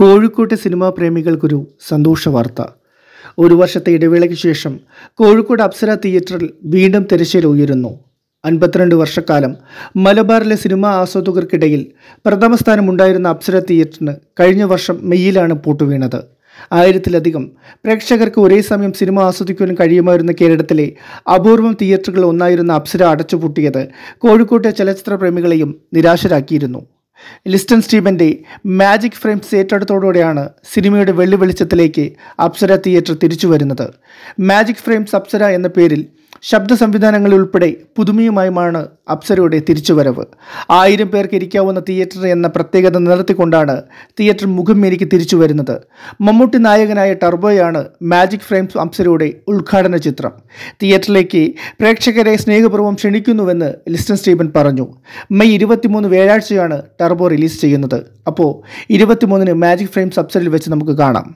കോഴിക്കോട്ടെ സിനിമാ പ്രേമികൾക്കൊരു സന്തോഷ വാർത്ത ഒരു വർഷത്തെ ഇടവേളയ്ക്ക് ശേഷം കോഴിക്കോട് അപ്സര തിയേറ്ററിൽ വീണ്ടും തിരശ്ശീല ഉയരുന്നു അൻപത്തിരണ്ട് വർഷക്കാലം മലബാറിലെ സിനിമാ ആസ്വാദകർക്കിടയിൽ പ്രഥമ സ്ഥാനമുണ്ടായിരുന്ന അപ്സര തിയേറ്ററിന് കഴിഞ്ഞ വർഷം മെയ്യിലാണ് പൂട്ടുവീണത് ആയിരത്തിലധികം പ്രേക്ഷകർക്ക് ഒരേ സമയം സിനിമ ആസ്വദിക്കുവാൻ കഴിയുമായിരുന്ന കേരളത്തിലെ അപൂർവം തിയേറ്ററുകൾ ഒന്നായിരുന്ന അപ്സര അടച്ചുപൂട്ടിയത് കോഴിക്കോട്ടെ ചലച്ചിത്ര പ്രേമികളെയും നിരാശരാക്കിയിരുന്നു ലിസ്റ്റൻ സ്റ്റീബൻ്റെ മാജിക് ഫ്രെയിംസ് ഏറ്റെടുത്തോടുകൂടിയാണ് സിനിമയുടെ വെള്ളി വെളിച്ചത്തിലേക്ക് അപ്സര തിയേറ്റർ തിരിച്ചു വരുന്നത് മാജിക് ഫ്രെയിംസ് അപ്സര എന്ന പേരിൽ ശബ്ദ സംവിധാനങ്ങൾ ഉൾപ്പെടെ പുതുമയുമായുമാണ് അപ്സരയുടെ തിരിച്ചുവരവ് ആയിരം പേർക്ക് ഇരിക്കാവുന്ന തിയേറ്റർ എന്ന പ്രത്യേകത നിലനിർത്തിക്കൊണ്ടാണ് തിയേറ്റർ മുഖം എനിക്ക് തിരിച്ചു വരുന്നത് മമ്മൂട്ടി നായകനായ ടർബോയാണ് മാജിക് ഫ്രെയിംസ് അപ്സരയുടെ ഉദ്ഘാടന ചിത്രം തിയേറ്ററിലേക്ക് പ്രേക്ഷകരെ സ്നേഹപൂർവ്വം ക്ഷണിക്കുന്നുവെന്ന് ലിസ്റ്റൻ സ്റ്റീബൻ പറഞ്ഞു മെയ് ഇരുപത്തിമൂന്ന് വ്യാഴാഴ്ചയാണ് ടർബോ റിലീസ് ചെയ്യുന്നത് അപ്പോൾ ഇരുപത്തിമൂന്നിന് മാജിക് ഫ്രെയിംസ് അപ്സരയിൽ വെച്ച് നമുക്ക് കാണാം